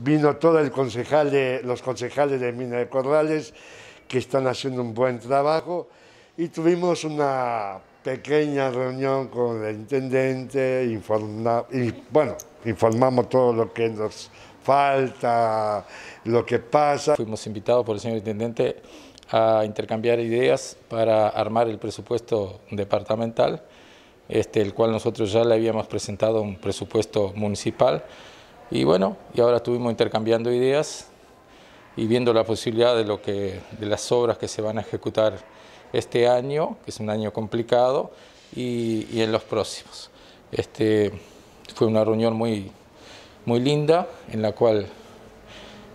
Vino todo el concejal de, los concejales de Mina de Corrales, que están haciendo un buen trabajo, y tuvimos una pequeña reunión con el intendente, bueno, informamos todo lo que nos falta, lo que pasa. Fuimos invitados por el señor intendente a intercambiar ideas para armar el presupuesto departamental, este, el cual nosotros ya le habíamos presentado un presupuesto municipal. Y bueno, y ahora estuvimos intercambiando ideas y viendo la posibilidad de, lo que, de las obras que se van a ejecutar este año, que es un año complicado, y, y en los próximos. Este, fue una reunión muy, muy linda, en la cual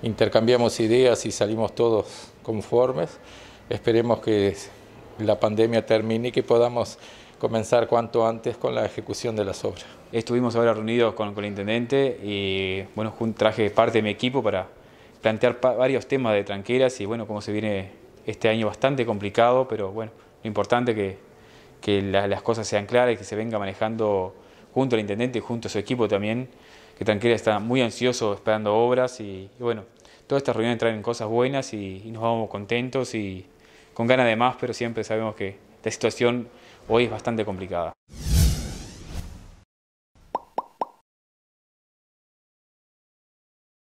intercambiamos ideas y salimos todos conformes. Esperemos que la pandemia termine y que podamos comenzar cuanto antes con la ejecución de las obras. Estuvimos ahora reunidos con, el intendente y bueno, traje parte de mi equipo para plantear varios temas de tranqueras y bueno, cómo se viene este año bastante complicado, pero bueno, lo importante es que, las cosas sean claras y que se venga manejando junto al intendente y junto a su equipo también, que Tranquera está muy ansioso esperando obras y, bueno, todas estas reuniones traen cosas buenas y, y nos vamos contentos y con ganas de más, pero siempre sabemos que la situación hoy es bastante complicada.